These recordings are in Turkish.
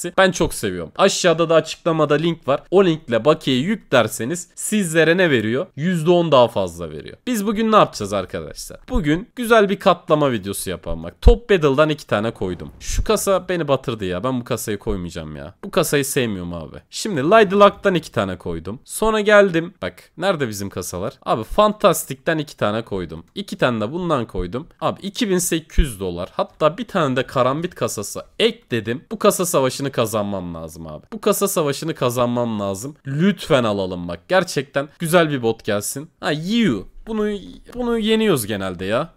sitesi. Ben çok seviyorum. Aşağıda da açıklamada link var. O linkle bakiyeyi yüklerseniz sizlere ne veriyor? %10 daha fazla veriyor. Biz bugün ne yapacağız arkadaşlar? Bugün güzel bir katlama videosu yapalım. Bak Top Battle'dan iki tane koydum. Şu kasa beni batırdı ya. Ben bu kasayı koymayacağım ya. Bu kasayı sevmiyorum abi. Şimdi Lidlock'tan iki tane koydum. Sonra geldim. Bak nerede bizim kasalar? Abi Fantastic'ten iki tane koydum. İki tane de bundan koydum. Abi 2800 dolar. Hatta bir tane de karambit kasası ekledim. Bu kasa savaşını savaşını kazanmam lazım abi. Bu kasa savaşını kazanmam lazım. Lütfen alalım bak. Gerçekten güzel bir bot gelsin. Ha Yu. Bunu, bunu yeniyoruz genelde ya.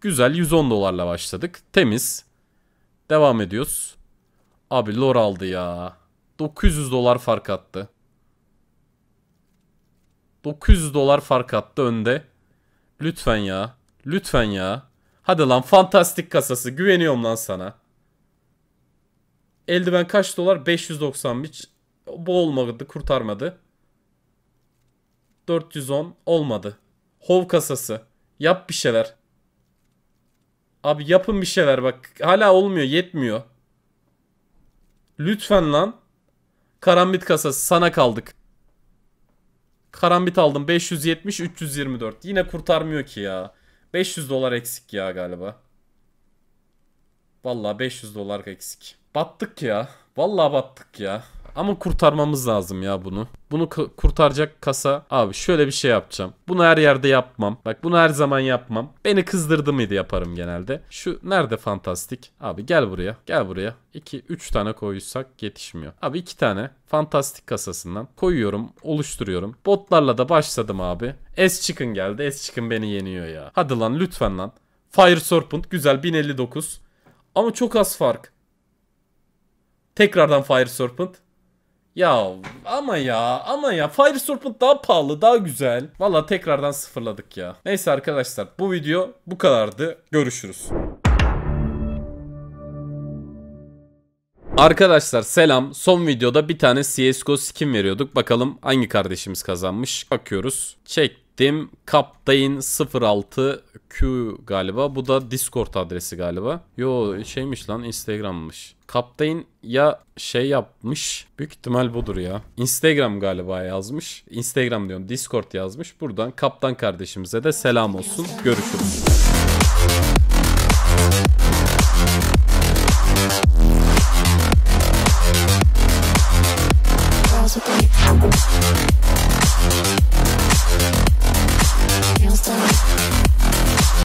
Güzel 110 dolarla başladık. Temiz. Devam ediyoruz. Abi lor aldı ya. 900 dolar fark attı. 900 dolar fark attı önde. Lütfen ya. Lütfen ya. Hadi lan fantastik kasası. Güveniyorum lan sana. Eldiven kaç dolar? 595. Bu olmadı, kurtarmadı. 410 olmadı. Hov kasası. Yap bir şeyler. Abi yapın bir şeyler bak. Hala olmuyor, yetmiyor. Lütfen lan. Karambit kasası sana kaldık. Karambit aldım 570 324. Yine kurtarmıyor ki ya. 500 dolar eksik ya galiba. Vallahi 500 dolar eksik. Battık ya. Vallahi battık ya. Ama kurtarmamız lazım ya bunu. Bunu kurtaracak kasa. Abi şöyle bir şey yapacağım. Bunu her yerde yapmam. Bak bunu her zaman yapmam. Beni kızdırdı mıydı yaparım genelde. Şu nerede fantastik? Abi gel buraya. Gel buraya. 2 3 tane koysak yetişmiyor. Abi 2 tane fantastik kasasından koyuyorum, oluşturuyorum. Botlarla da başladım abi. S çıkın geldi. S çıkın beni yeniyor ya. Hadi lan lütfen lan. Fire Serpent güzel 1059. Ama çok az fark. Tekrardan Fire Serpent. Ya ama ya ama ya Fire Serpent daha pahalı daha güzel. Valla tekrardan sıfırladık ya. Neyse arkadaşlar bu video bu kadardı. Görüşürüz. Arkadaşlar selam. Son videoda bir tane CSGO skin veriyorduk. Bakalım hangi kardeşimiz kazanmış. Bakıyoruz. Çek gittim. Captain 06 Q galiba. Bu da Discord adresi galiba. Yo şeymiş lan Instagram'mış. Captain ya şey yapmış. Büyük ihtimal budur ya. Instagram galiba yazmış. Instagram diyorum Discord yazmış. Buradan Kaptan kardeşimize de selam olsun. Görüşürüz. Thank